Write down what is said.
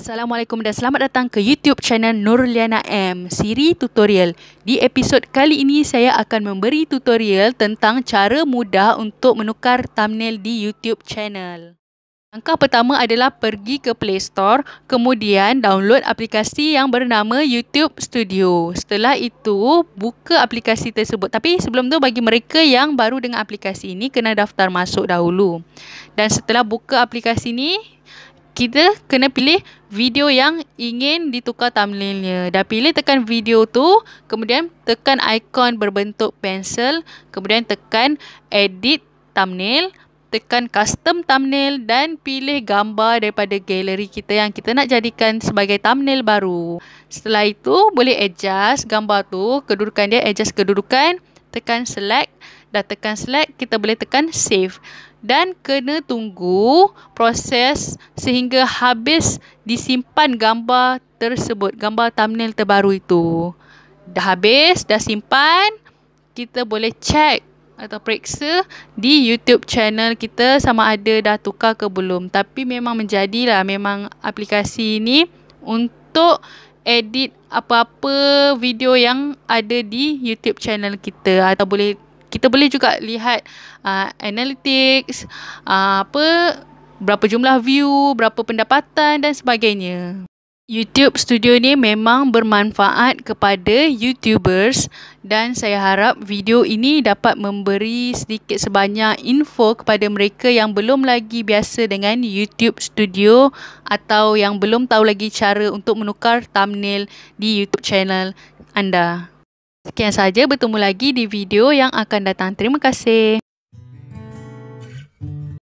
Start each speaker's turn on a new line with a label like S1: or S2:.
S1: Assalamualaikum dan selamat datang ke YouTube channel Nurliana M Siri Tutorial Di episod kali ini saya akan memberi tutorial tentang cara mudah untuk menukar thumbnail di YouTube channel Langkah pertama adalah pergi ke Play Store, kemudian download aplikasi yang bernama YouTube Studio. Setelah itu, buka aplikasi tersebut. Tapi sebelum tu bagi mereka yang baru dengan aplikasi ini kena daftar masuk dahulu. Dan setelah buka aplikasi ini kita kena pilih video yang ingin ditukar thumbnailnya. Dah pilih tekan video tu, kemudian tekan ikon berbentuk pensel, kemudian tekan edit thumbnail, tekan custom thumbnail dan pilih gambar daripada galeri kita yang kita nak jadikan sebagai thumbnail baru. Setelah itu, boleh adjust gambar tu, kedudukan dia adjust kedudukan, tekan select, dah tekan select, kita boleh tekan save dan kena tunggu proses sehingga habis disimpan gambar tersebut, gambar thumbnail terbaru itu. Dah habis, dah simpan, kita boleh check atau periksa di YouTube channel kita sama ada dah tukar ke belum. Tapi memang menjadilah memang aplikasi ini untuk edit apa-apa video yang ada di YouTube channel kita atau boleh kita boleh juga lihat uh, analytics uh, apa berapa jumlah view, berapa pendapatan dan sebagainya. YouTube Studio ni memang bermanfaat kepada YouTubers dan saya harap video ini dapat memberi sedikit sebanyak info kepada mereka yang belum lagi biasa dengan YouTube Studio atau yang belum tahu lagi cara untuk menukar thumbnail di YouTube channel anda. Sekian saja bertemu lagi di video yang akan datang. Terima kasih.